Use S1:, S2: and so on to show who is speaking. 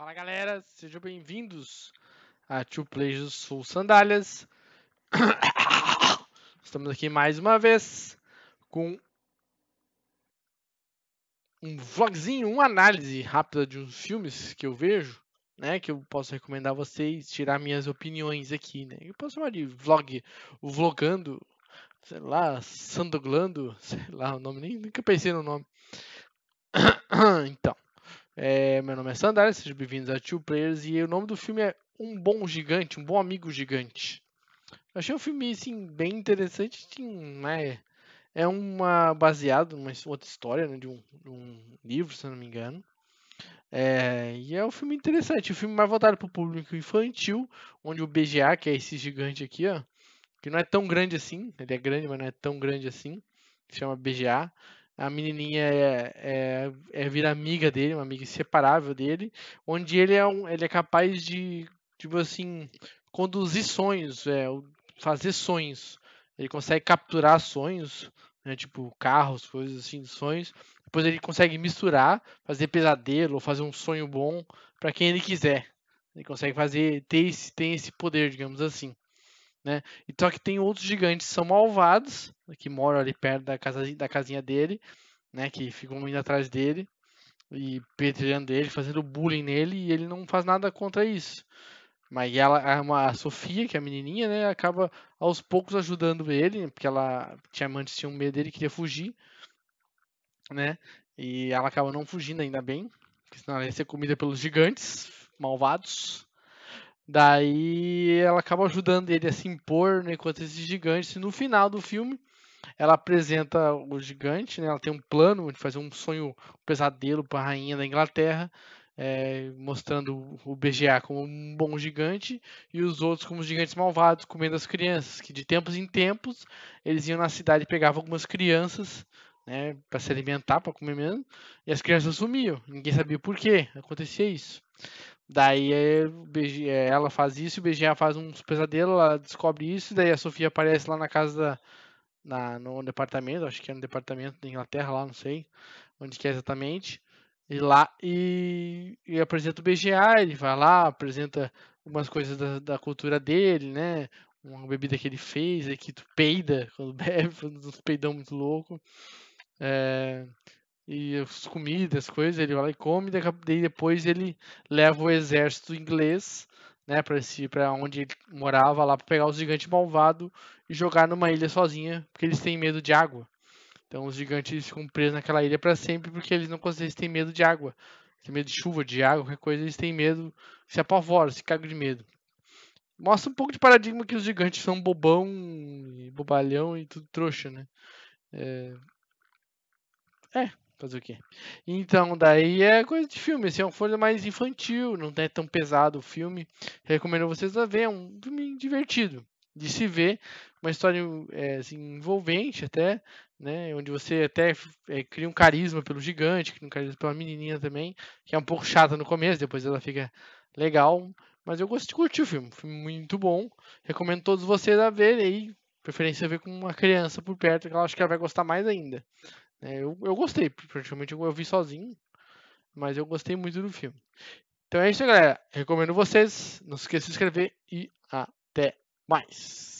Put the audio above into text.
S1: Fala galera, sejam bem-vindos a Two Plays do Sul Sandálias. Estamos aqui mais uma vez com um vlogzinho, uma análise rápida de uns filmes que eu vejo, né? Que eu posso recomendar a vocês, tirar minhas opiniões aqui, né? Eu posso chamar de vlog, o vlogando, sei lá, sandoglando, sei lá o nome, nem, nunca pensei no nome. então. É, meu nome é Sandara, sejam bem-vindos a Two Players e o nome do filme é Um Bom Gigante, Um Bom Amigo Gigante. Eu achei um filme assim, bem interessante, assim, né? é uma baseado numa outra história né, de, um, de, um, livro, se não me engano. É, e é um filme interessante, um filme mais voltado para o público infantil, onde o BGA, que é esse gigante aqui, ó, que não é tão grande assim, ele é grande, mas não é tão grande assim, se chama BGA, a menininha é, é, é vira amiga dele, uma amiga inseparável dele, onde ele é, um, ele é capaz de, tipo assim, conduzir sonhos, é, fazer sonhos. Ele consegue capturar sonhos, né, tipo carros, coisas assim, sonhos. Depois ele consegue misturar, fazer pesadelo, ou fazer um sonho bom para quem ele quiser. Ele consegue fazer, ter esse, tem esse poder, digamos assim. Né? Então aqui tem outros gigantes que são malvados, que moram ali perto da, casa, da casinha dele, né? que ficam indo atrás dele e pedreando ele, fazendo bullying nele, e ele não faz nada contra isso. Mas ela, a, Sofia, que é a menininha, né, acaba aos poucos ajudando ele, porque ela tinha antes tinha um medo dele, queria fugir, né? E ela acaba não fugindo ainda bem, porque senão ela ia ser comida pelos gigantes malvados. Daí ela acaba ajudando ele a se impor né, contra esses gigantes. E no final do filme, ela apresenta o gigante, né, ela tem um plano de fazer um sonho, um pesadelo para a rainha da Inglaterra, é, mostrando o BGA como um bom gigante e os outros como gigantes malvados comendo as crianças, que de tempos em tempos eles iam na cidade e pegavam algumas crianças né, para se alimentar, para comer mesmo, e as crianças sumiam, ninguém sabia por que acontecia isso. Daí é, é, ela faz isso, o BGA faz uns pesadelos, ela descobre isso, daí a Sofia aparece lá na casa da, na, no departamento, acho que é no departamento da Inglaterra, lá não sei onde que é exatamente. E lá e, e apresenta o BGA, ele vai lá, apresenta umas coisas da, da cultura dele, né? Uma bebida que ele fez, aí é que tu peida quando bebe, uns peidão muito louco. É, e as comidas, coisas, ele vai lá e come, daí depois ele leva o exército inglês, né, para si, para onde ele morava lá para pegar os gigantes malvados e jogar numa ilha sozinha, porque eles têm medo de água. Então os gigantes ficam presos naquela ilha para sempre porque eles não conseguem, eles têm medo de água. tem medo de chuva, de água, qualquer coisa, eles têm medo, se apavoram, se cagam de medo. Mostra um pouco de paradigma que os gigantes são bobão, e bobalhão e tudo trouxa, né? É, é Fazer o quê? Então, daí é coisa de filme, assim, é uma coisa mais infantil, não é tão pesado o filme. Recomendo vocês a ver, é um filme divertido de se ver, uma história é, assim, envolvente até, né? Onde você até é, cria um carisma pelo gigante, cria um carisma pela menininha também, que é um pouco chata no começo, depois ela fica legal. Mas eu gosto de curtir o filme, filme muito bom. Recomendo todos vocês a verem aí. Preferência ver com uma criança por perto, que eu acho que ela vai gostar mais ainda. É, eu, eu gostei, praticamente eu vi sozinho, mas eu gostei muito do filme. Então é isso, galera. Recomendo vocês. Não se esqueça de se inscrever e até mais.